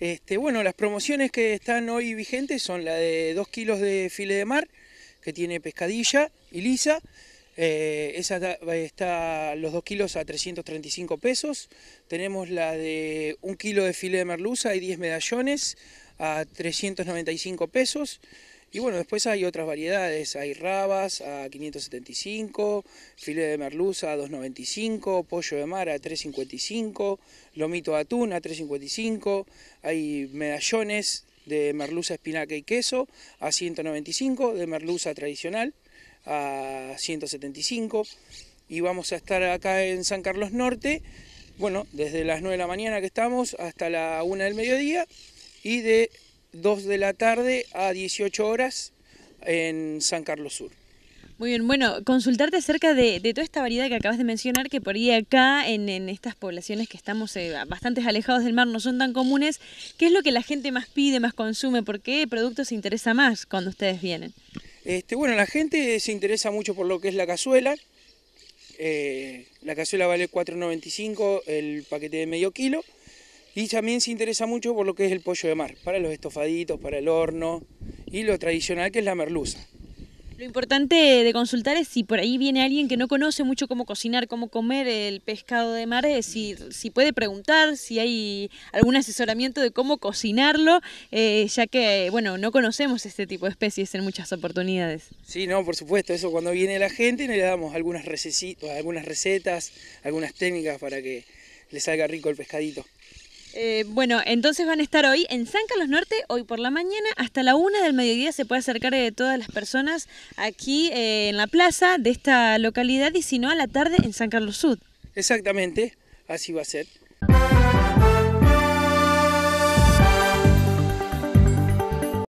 Este, bueno, las promociones que están hoy vigentes son la de 2 kilos de file de mar, que tiene pescadilla y lisa. Eh, esa está, está, los 2 kilos a 335 pesos. Tenemos la de 1 kilo de file de merluza y 10 medallones a 395 pesos. Y bueno, después hay otras variedades, hay rabas a 575, filete de merluza a 295, pollo de mar a 355, lomito de atún a 355, hay medallones de merluza, espinaca y queso a 195, de merluza tradicional a 175 y vamos a estar acá en San Carlos Norte, bueno, desde las 9 de la mañana que estamos hasta la 1 del mediodía y de 2 de la tarde a 18 horas en San Carlos Sur. Muy bien, bueno, consultarte acerca de, toda esta variedad que acabas de mencionar, que por ahí acá, en, estas poblaciones que estamos eh, bastante alejados del mar, no son tan comunes, ¿qué es lo que la gente más pide, más consume? ¿Por qué productos se interesa más cuando ustedes vienen? Este, bueno, la gente se interesa mucho por lo que es la cazuela. Eh, la cazuela vale 4,95 el paquete de medio kilo. Y también se interesa mucho por lo que es el pollo de mar, para los estofaditos, para el horno y lo tradicional que es la merluza. Lo importante de consultar es si por ahí viene alguien que no conoce mucho cómo cocinar, cómo comer el pescado de mar, si, si puede preguntar, si hay algún asesoramiento de cómo cocinarlo, eh, ya que, bueno, no conocemos este tipo de especies en muchas oportunidades. Sí, no, por supuesto, eso cuando viene la gente le damos algunas, algunas recetas, algunas técnicas para que le salga rico el pescadito. Eh, bueno, entonces van a estar hoy en San Carlos Norte, hoy por la mañana, hasta la una del mediodía se puede acercar de eh, todas las personas aquí eh, en la plaza de esta localidad y si no a la tarde en San Carlos Sud. Exactamente, así va a ser.